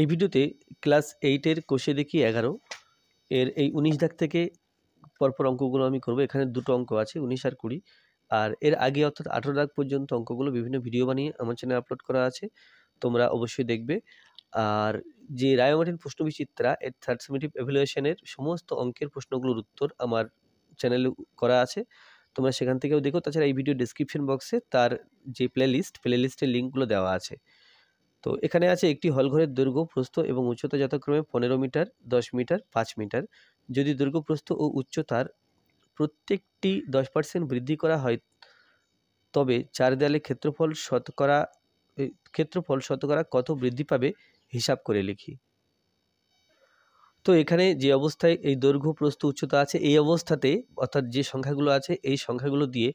এই ভিডিওতে ক্লাস এইটের কোষে দেখি এগারো এর এই উনিশ দাগ থেকে পরপর অঙ্কগুলো আমি করব এখানে দুটো অঙ্ক আছে উনিশ আর কুড়ি আর এর আগে অর্থাৎ আঠেরো দাগ পর্যন্ত অঙ্কগুলো বিভিন্ন ভিডিও বানিয়ে আমার চ্যানেলে আপলোড করা আছে তোমরা অবশ্যই দেখবে আর যে রায়োমার্টিন প্রশ্নবিচিত্রা এর থার্ড সেমিটিভ এভ্যালুয়েশনের সমস্ত অঙ্কের প্রশ্নগুলোর উত্তর আমার চ্যানেলে করা আছে তোমরা সেখান থেকেও দেখো তাছাড়া এই ভিডিও ডিসক্রিপশন বক্সে তার যে প্লে প্লে প্লেলিস্টের লিঙ্কগুলো দেওয়া আছে তো এখানে আছে একটি হলঘরের দৈর্ঘ্য প্রস্থ এবং উচ্চতা যথাক্রমে পনেরো মিটার দশ মিটার পাঁচ মিটার যদি দৈর্ঘ্য প্রস্থ ও উচ্চতার প্রত্যেকটি দশ পার্সেন্ট বৃদ্ধি করা হয় তবে চার দেয়ালে ক্ষেত্রফল শতকরা ক্ষেত্রফল শতকরা কত বৃদ্ধি পাবে হিসাব করে লিখি তো এখানে যে অবস্থায় এই দৈর্ঘ্য প্রস্থ উচ্চতা আছে এই অবস্থাতে অর্থাৎ যে সংখ্যাগুলো আছে এই সংখ্যাগুলো দিয়ে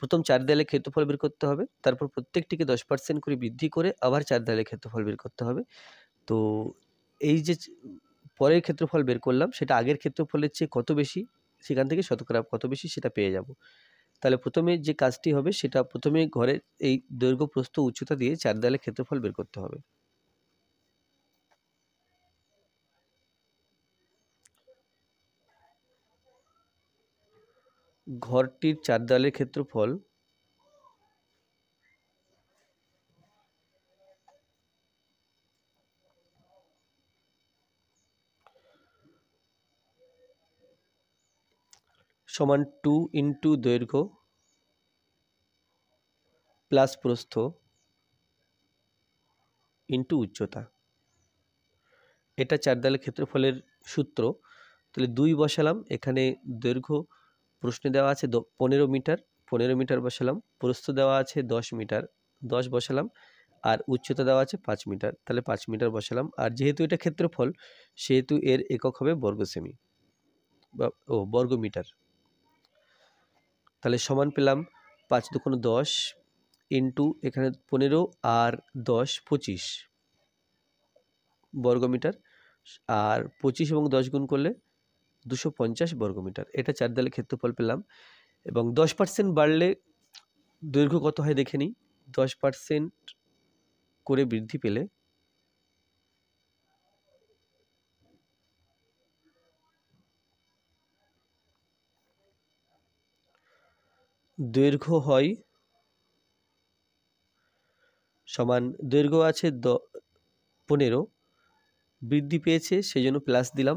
প্রথম চার দেয়ালে ক্ষেত্রফল বের করতে হবে তারপর প্রত্যেকটিকে দশ পার্সেন্ট করে বৃদ্ধি করে আবার চার দেয়ালে ক্ষেত্রফল বের করতে হবে তো এই যে পরের ক্ষেত্রফল বের করলাম সেটা আগের ক্ষেত্রফলের চেয়ে কত বেশি সেখান থেকে শতকরা কত বেশি সেটা পেয়ে যাব তাহলে প্রথমে যে কাজটি হবে সেটা প্রথমে ঘরে এই দৈর্ঘ্য প্রস্থ উচ্চতা দিয়ে চার দেয়ালে ক্ষেত্রফল বের করতে হবে ঘরটির চারদালের ক্ষেত্রফল সমান টু ইন্টু দৈর্ঘ্য প্লাস প্রস্থ ইন্টু উচ্চতা এটা চারদালের ক্ষেত্রফলের সূত্র তাহলে দুই বসালাম এখানে দৈর্ঘ্য প্রশ্নে দেওয়া আছে পনেরো মিটার পনেরো মিটার বসালাম প্রস্থ দেওয়া আছে দশ মিটার দশ বসালাম আর উচ্চতা দেওয়া আছে পাঁচ মিটার তাহলে পাঁচ মিটার বসালাম আর যেহেতু এটা ক্ষেত্রফল সেহেতু এর একক হবে বর্গ সেমি বা ও বর্গ মিটার তাহলে সমান পেলাম পাঁচ দুকোনো দশ ইন্টু এখানে পনেরো আর দশ পঁচিশ বর্গ মিটার আর পঁচিশ এবং দশ গুণ করলে দুশো পঞ্চাশ বর্গমিটার এটা চার দেয়ালের ক্ষেত্রফল পেলাম এবং দশ পার্সেন্ট বাড়লে দৈর্ঘ্য কত হয় দেখে নিই দশ পার্সেন্ট করে বৃদ্ধি পেলে দৈর্ঘ্য হয় সমান দৈর্ঘ্য আছে দ পনেরো বৃদ্ধি পেয়েছে সেই জন্য প্লাস দিলাম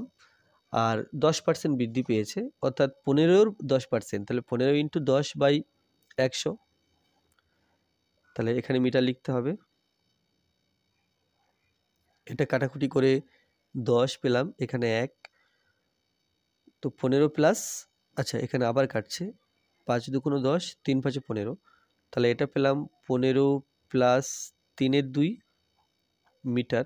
আর দশ পার্সেন্ট বৃদ্ধি পেয়েছে অর্থাৎ পনেরোর দশ পার্সেন্ট তাহলে পনেরো ইন্টু দশ বাই একশো তাহলে এখানে মিটার লিখতে হবে এটা কাটাকুটি করে দশ পেলাম এখানে এক তো পনেরো প্লাস আচ্ছা এখানে আবার কাটছে পাঁচ দুকোনো দশ তিন পাঁচে পনেরো তাহলে এটা পেলাম পনেরো প্লাস তিনের দুই মিটার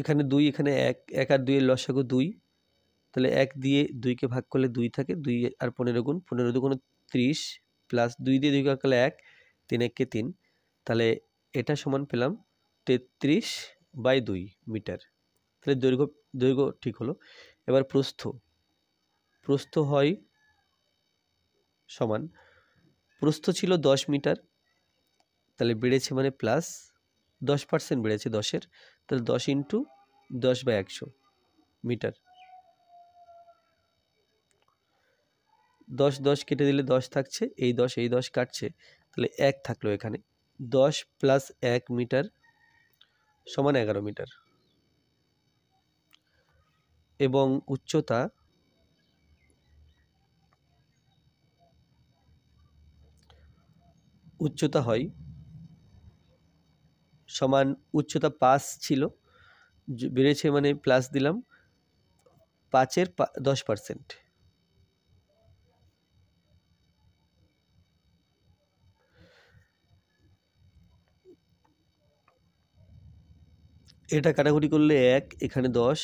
এখানে দুই এখানে এক এক আর দুইয়ের লসাগু দুই তাহলে এক দিয়ে দুইকে ভাগ করলে দুই থাকে দুই আর পনেরো গুণ পনেরো দুগুণ ত্রিশ প্লাস দুই দিয়ে দুই ভাগ করলে এক তিন এককে তিন তাহলে এটা সমান পেলাম তেত্রিশ বাই দুই মিটার তাহলে দৈর্ঘ্য দৈর্ঘ্য ঠিক হলো এবার প্রস্থ প্রস্থ হয় সমান প্রস্থ ছিল দশ মিটার তাহলে বেড়েছে মানে প্লাস দশ পার্সেন্ট বেড়েছে দশের তাহলে দশ ইন্টু দশ বাই একশো মিটার দশ দশ কেটে দিলে দশ থাকছে এই দশ এই দশ কাটছে তাহলে এক থাকলো এখানে দশ প্লাস এক মিটার সমান এগারো মিটার এবং উচ্চতা উচ্চতা হয় সমান উচ্চতা পাঁচ ছিল বেড়েছে মানে প্লাস দিলাম পাঁচের দশ পার্সেন্ট এটা কাটাকুটি করলে এক এখানে দশ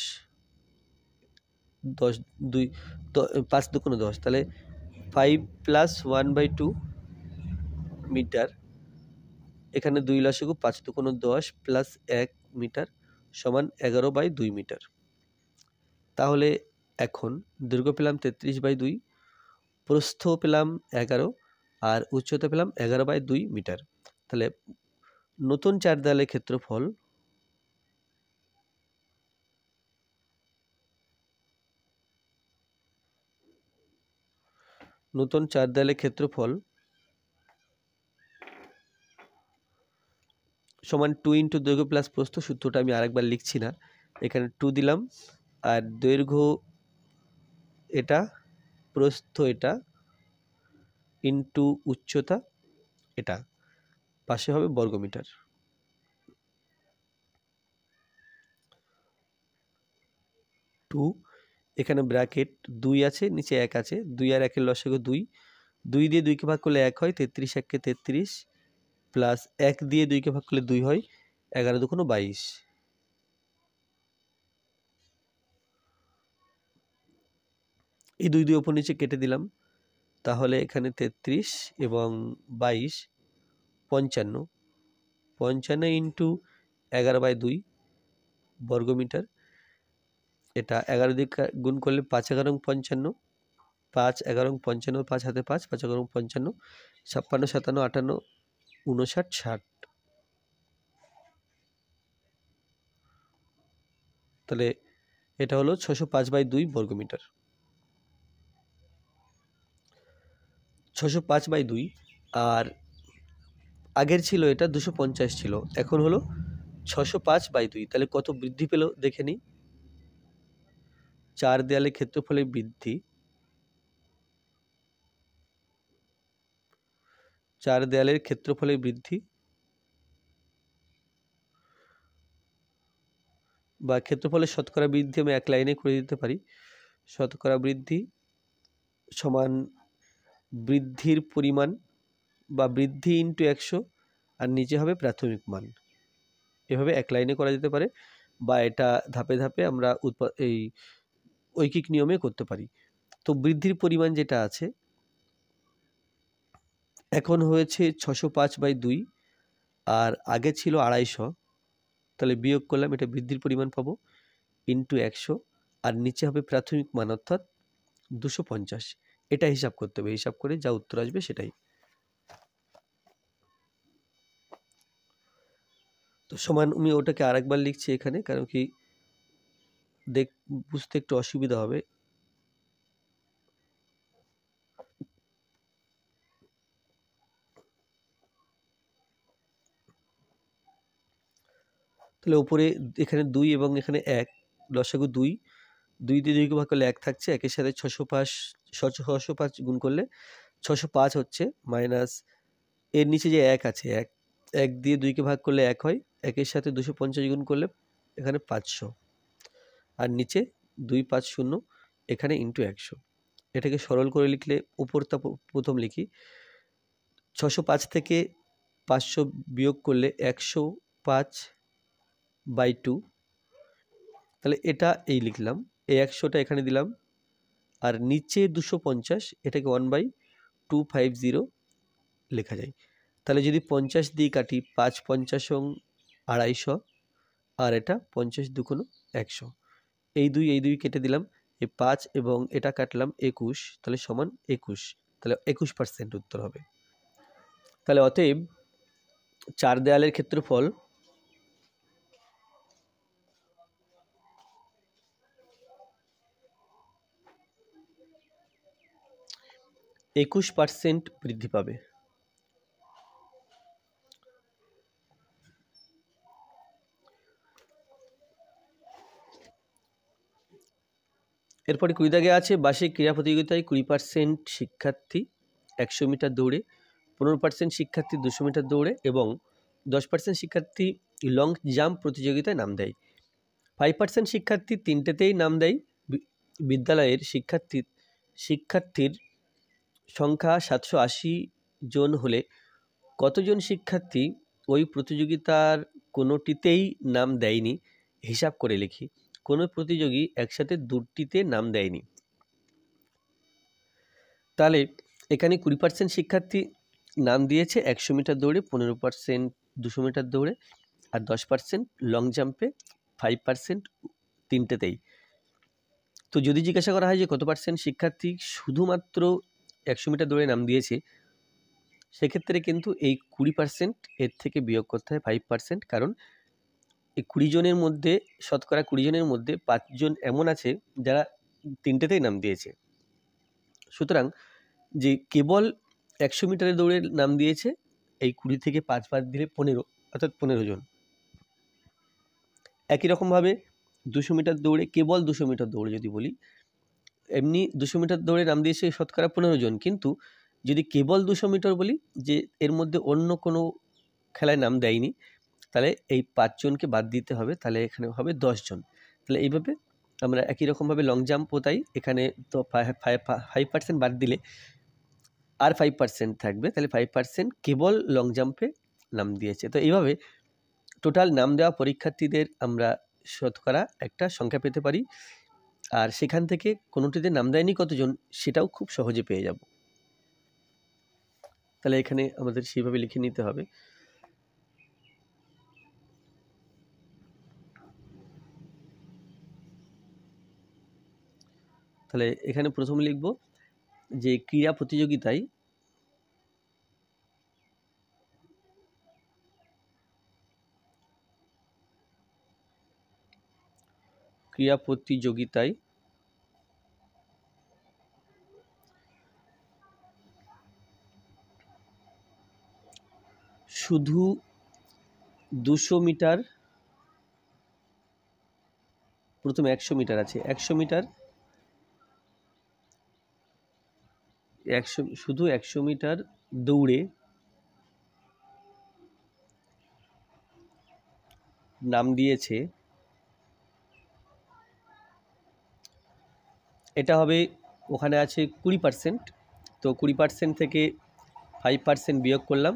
দশ দুই পাঁচ দু কোনো দশ তাহলে five plus one by two metre এখানে দুই গু পাঁচ দুকোনো দশ প্লাস এক মিটার সমান এগারো বাই দুই মিটার তাহলে এখন দীর্ঘ পেলাম তেত্রিশ বাই দুই প্রস্থ পেলাম এগারো আর উচ্চতা পেলাম এগারো বাই দুই মিটার তাহলে নতুন চার দেওয়ালের ক্ষেত্রফল নতুন চার দেওয়ালের ক্ষেত্রফল সমান টু ইন্টু দৈর্ঘ্য প্লাস প্রস্থ সূত্রটা আমি আরেকবার লিখছি না এখানে টু দিলাম আর দৈর্ঘ্য এটা প্রস্থ এটা ইন্টু উচ্চতা এটা পাশে হবে বর্গমিটার টু এখানে ব্র্যাকেট দুই আছে নিচে এক আছে দুই আর একের লসাগু দুই দুই দিয়ে দুইকে ভাগ করলে এক হয় তেত্রিশ এককে তেত্রিশ প্লাস এক দিয়ে দুইকে ভাগ করলে দুই হয় এগারো দুখনো বাইশ এই দুই দুই ওপর নিচে কেটে দিলাম তাহলে এখানে তেত্রিশ এবং বাইশ পঞ্চান্ন পঞ্চান্ন ইন্টু এগারো বাই দুই বর্গমিটার এটা এগারো দিক গুণ করলে পাঁচ এগারো পঞ্চান্ন পাঁচ এগারো পঞ্চান্ন পাঁচ হাতে পাঁচ পাঁচ এগারো পঞ্চান্ন ছাপ্পান্ন সাতান্ন আটান্ন উনষাট ষাট তাহলে এটা হলো ছশো পাঁচ বাই দুই বর্গমিটার ছশো পাঁচ বাই দুই আর আগের ছিল এটা দুশো পঞ্চাশ ছিল এখন হলো ছশো পাঁচ বাই দুই তাহলে কত বৃদ্ধি পেল দেখে নিই চার দেয়ালে ক্ষেত্রফলে বৃদ্ধি চার দেয়ালের ক্ষেত্রফলে বৃদ্ধি বা ক্ষেত্রফলের শতকরা বৃদ্ধি আমি এক লাইনে করে দিতে পারি শতকরা বৃদ্ধি সমান বৃদ্ধির পরিমাণ বা বৃদ্ধি ইন্টু একশো আর নিচে হবে প্রাথমিক মান এভাবে এক লাইনে করা যেতে পারে বা এটা ধাপে ধাপে আমরা এই ঐকিক নিয়মে করতে পারি তো বৃদ্ধির পরিমাণ যেটা আছে এখন হয়েছে ছশো পাঁচ বাই দুই আর আগে ছিল আড়াইশো তাহলে বিয়োগ করলাম এটা বৃদ্ধির পরিমাণ পাবো ইন্টু একশো আর নিচে হবে প্রাথমিক মান অর্থাৎ দুশো পঞ্চাশ এটা হিসাব করতে হবে হিসাব করে যা উত্তর আসবে সেটাই তো সমান আমি ওটাকে আরেকবার লিখছি এখানে কারণ কি দেখ বুঝতে একটু অসুবিধা হবে তাহলে উপরে এখানে দুই এবং এখানে এক লসাগু দুই দুই দিয়ে দুইকে ভাগ করলে এক থাকছে একের সাথে ছশো পাঁচ ছশো পাঁচ গুণ করলে ছশো পাঁচ হচ্ছে মাইনাস এর নিচে যে এক আছে এক এক দিয়ে দুইকে ভাগ করলে এক হয় একের সাথে দুশো পঞ্চাশ গুণ করলে এখানে পাঁচশো আর নিচে দুই পাঁচ শূন্য এখানে ইন্টু একশো এটাকে সরল করে লিখলে উপরটা প্রথম লিখি ছশো পাঁচ থেকে পাঁচশো বিয়োগ করলে একশো পাঁচ বাই টু তাহলে এটা এই লিখলাম এই একশোটা এখানে দিলাম আর নিচে দুশো পঞ্চাশ এটাকে one by two five zero লেখা যায় তাহলে যদি পঞ্চাশ দিয়ে কাটি পাঁচ পঞ্চাশ এবং আড়াইশো আর এটা পঞ্চাশ দুকোনো একশো এই দুই এই দুই কেটে দিলাম এই পাঁচ এবং এটা কাটলাম একুশ তাহলে সমান একুশ তাহলে একুশ পার্সেন্ট উত্তর হবে তাহলে অতএব চার দেয়ালের ক্ষেত্রফল একুশ পার্সেন্ট বৃদ্ধি পাবে এরপরে কুড়ি আছে বার্ষিক ক্রীড়া প্রতিযোগিতায় কুড়ি পার্সেন্ট শিক্ষার্থী একশো মিটার দৌড়ে পনেরো পার্সেন্ট শিক্ষার্থী দুশো মিটার দৌড়ে এবং দশ পার্সেন্ট শিক্ষার্থী লং জাম্প প্রতিযোগিতায় নাম দেয় ফাইভ পার্সেন্ট শিক্ষার্থী তিনটেতেই নাম দেয় বিদ্যালয়ের শিক্ষার্থী শিক্ষার্থীর সংখ্যা সাতশো আশি জন হলে কতজন শিক্ষার্থী ওই প্রতিযোগিতার কোনোটিতেই নাম দেয়নি হিসাব করে লিখি কোনো প্রতিযোগী একসাথে দুটিতে নাম দেয়নি তাহলে এখানে কুড়ি পার্সেন্ট শিক্ষার্থী নাম দিয়েছে একশো মিটার দৌড়ে পনেরো পার্সেন্ট দুশো মিটার দৌড়ে আর দশ পার্সেন্ট লং জাম্পে ফাইভ পার্সেন্ট তিনটেতেই তো যদি জিজ্ঞাসা করা হয় যে কত পার্সেন্ট শিক্ষার্থী শুধুমাত্র একশো মিটার দৌড়ে নাম দিয়েছি সেক্ষেত্রে কিন্তু এই কুড়ি পার্সেন্ট এর থেকে বিয়োগ করতে হয় ফাইভ পার্সেন্ট কারণ এই কুড়ি জনের মধ্যে শতকরা কুড়ি জনের মধ্যে পাঁচজন এমন আছে যারা তিনটেতেই নাম দিয়েছে সুতরাং যে কেবল একশো মিটারের দৌড়ে নাম দিয়েছে এই কুড়ি থেকে পাঁচ পাঁচ দিলে পনেরো অর্থাৎ পনেরো জন একই রকমভাবে দুশো মিটার দৌড়ে কেবল দুশো মিটার দৌড়ে যদি বলি এমনি দুশো মিটার দৌড়ে নাম দিয়েছে শতকরা পনেরো জন কিন্তু যদি কেবল দুশো মিটার বলি যে এর মধ্যে অন্য কোনো খেলায় নাম দেয়নি তাহলে এই পাঁচজনকে বাদ দিতে হবে তাহলে এখানে হবে দশজন তাহলে এইভাবে আমরা একই রকমভাবে লং জাম্পও তাই এখানে তো ফাইভ পার্সেন্ট বাদ দিলে আর ফাইভ পার্সেন্ট থাকবে তাহলে ফাইভ পার্সেন্ট কেবল লং জাম্পে নাম দিয়েছে তো এইভাবে টোটাল নাম দেওয়া পরীক্ষার্থীদের আমরা শতকরা একটা সংখ্যা পেতে পারি আর সেখান থেকে কোনোটিতে নাম দেয়নি কতজন সেটাও খুব সহজে পেয়ে যাব তাহলে এখানে আমাদের সেইভাবে লিখে নিতে হবে তাহলে এখানে প্রথম লিখব যে ক্রীড়া প্রতিযোগিতায় ক্রীড়া প্রতিযোগিতায় শুধু দুশো মিটার প্রথমে একশো মিটার আছে একশো মিটার একশো শুধু একশো মিটার দৌড়ে নাম দিয়েছে এটা হবে ওখানে আছে কুড়ি পার্সেন্ট তো কুড়ি পার্সেন্ট থেকে ফাইভ পার্সেন্ট বিয়োগ করলাম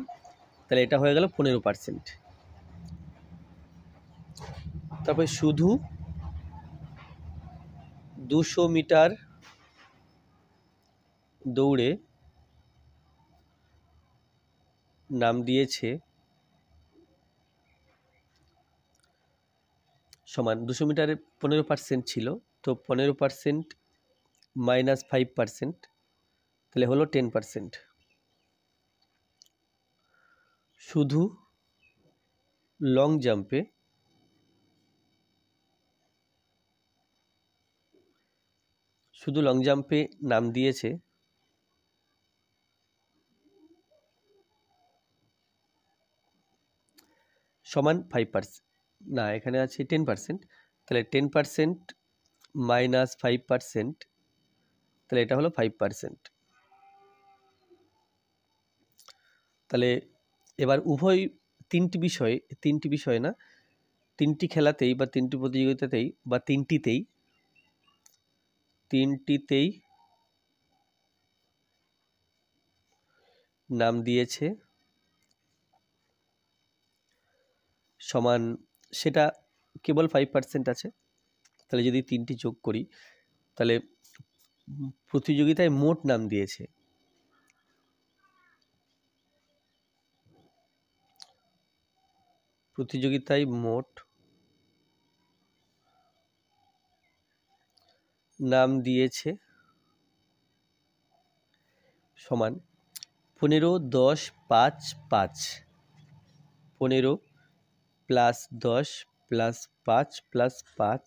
তাহলে এটা হয়ে গেল পনেরো পার্সেন্ট তারপরে শুধু দুশো মিটার দৌড়ে নাম দিয়েছে সমান দুশো মিটারে পনেরো পার্সেন্ট ছিল তো পনেরো পার্সেন্ট মাইনাস ফাইভ পার্সেন্ট তাহলে হলো টেন পার্সেন্ট শুধু লং জাম্পে শুধু লং জাম্পে নাম দিয়েছে সমান ফাইভ পার্সেন্ট না এখানে আছে টেন পার্সেন্ট তাহলে ten percent minus five percent তাহলে এটা হলো ফাইভ পার্সেন্ট তাহলে এবার উভয় তিনটি বিষয়ে তিনটি বিষয় না তিনটি খেলাতেই বা তিনটি প্রতিযোগিতাতেই বা তিনটিতেই তিনটিতেই নাম দিয়েছে সমান সেটা কেবল ফাইভ পার্সেন্ট আছে তাহলে যদি তিনটি যোগ করি তাহলে প্রতিযোগিতায় মোট নাম দিয়েছে প্রতিযোগিতায় মোট নাম দিয়েছে সমান পনেরো দশ পাঁচ পাঁচ পনেরো প্লাস দশ প্লাস পাঁচ প্লাস পাঁচ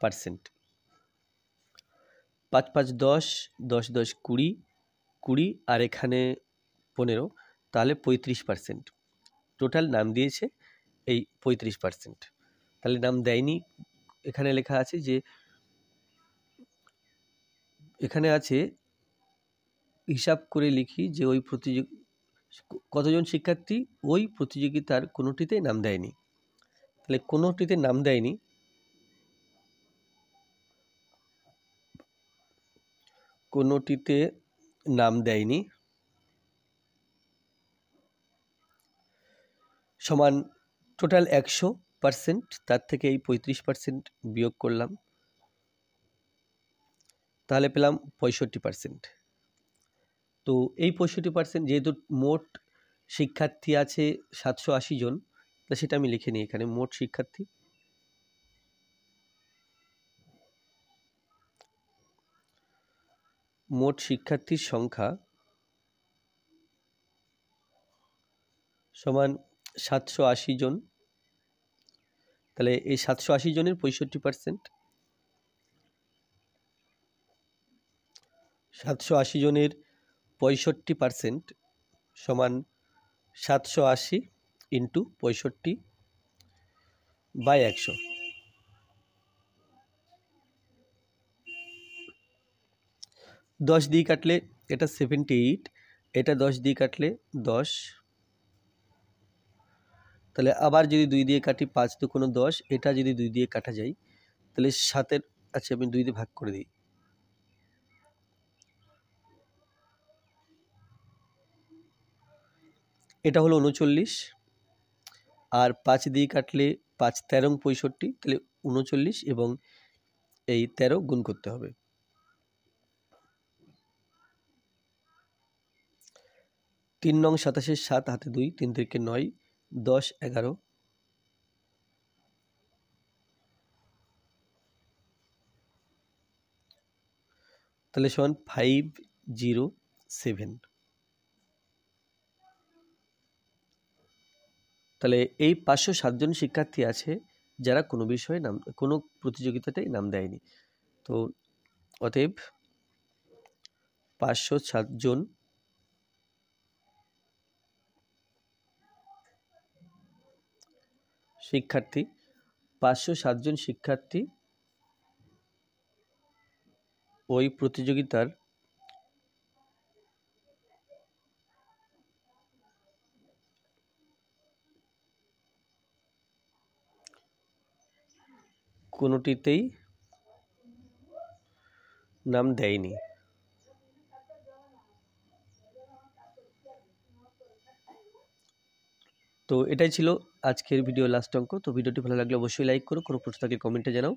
পার্সেন্ট পাঁচ পাঁচ দশ দশ দশ কুড়ি কুড়ি আর এখানে পনেরো তাহলে পঁয়ত্রিশ পার্সেন্ট টোটাল নাম দিয়েছে এই পঁয়ত্রিশ পার্সেন্ট তাহলে নাম দেয়নি এখানে লেখা আছে যে এখানে আছে হিসাব করে লিখি যে ওই প্রতিযোগ কতজন শিক্ষার্থী ওই প্রতিযোগিতার কোনোটিতে নাম দেয়নি তাহলে কোনোটিতে নাম দেয়নি কোনোটিতে নাম দেয়নি সমান টোটাল একশো পার্সেন্ট তার থেকে এই পঁয়ত্রিশ পার্সেন্ট বিয়োগ করলাম তাহলে পেলাম পঁয়ষট্টি পার্সেন্ট তো এই পঁয়ষট্টি পার্সেন্ট যেহেতু মোট শিক্ষার্থী আছে সাতশো আশি জন তা সেটা আমি লিখে নিই এখানে মোট শিক্ষার্থী মোট শিক্ষার্থীর সংখ্যা সমান সাতশো আশি জন তাহলে এই সাতশো আশি জনের পঁয়ষট্টি পার্সেন্ট সাতশো আশি জনের পঁয়ষট্টি পার্সেন্ট সমান সাতশো আশি ইন্টু পঁয়ষট্টি বাই একশো দশ দিয়ে কাটলে এটা সেভেন্টি এইট এটা দশ দিয়ে কাটলে দশ তাহলে আবার যদি দুই দিয়ে কাটি পাঁচ দু কোনো দশ এটা যদি দুই দিয়ে কাটা যায় তাহলে সাতের আচ্ছা আমি দুই দিয়ে ভাগ করে দিই এটা হলো উনচল্লিশ আর পাঁচ দিয়ে কাটলে পাঁচ তেরো পঁয়ষট্টি তাহলে উনচল্লিশ এবং এই তেরো গুণ করতে হবে তিন নং সাতাশের সাত হাতে দুই তিন থেকে নয় দশ এগারো তাহলে সমান ফাইভ জিরো সেভেন তাহলে এই পাঁচশো সাতজন শিক্ষার্থী আছে যারা কোনো বিষয়ে নাম কোনো প্রতিযোগিতাতেই নাম দেয়নি তো অতএব পাঁচশো সাতজন শিক্ষার্থী পাঁচশো সাতজন শিক্ষার্থী ওই প্রতিযোগিতার কোনোটিতেই নাম দেয়নি তো এটাই ছিল আজকের ভিডিও লাস্ট অঙ্ক তো ভিডিওটি ভালো লাগলে অবশ্যই লাইক করো কোনো প্রশ্ন থাকলে কমেন্টে জানাও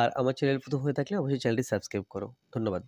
আর আমার চ্যানেল প্রথম হয়ে থাকলে অবশ্যই চ্যানেলটি সাবস্ক্রাইব করো ধন্যবাদ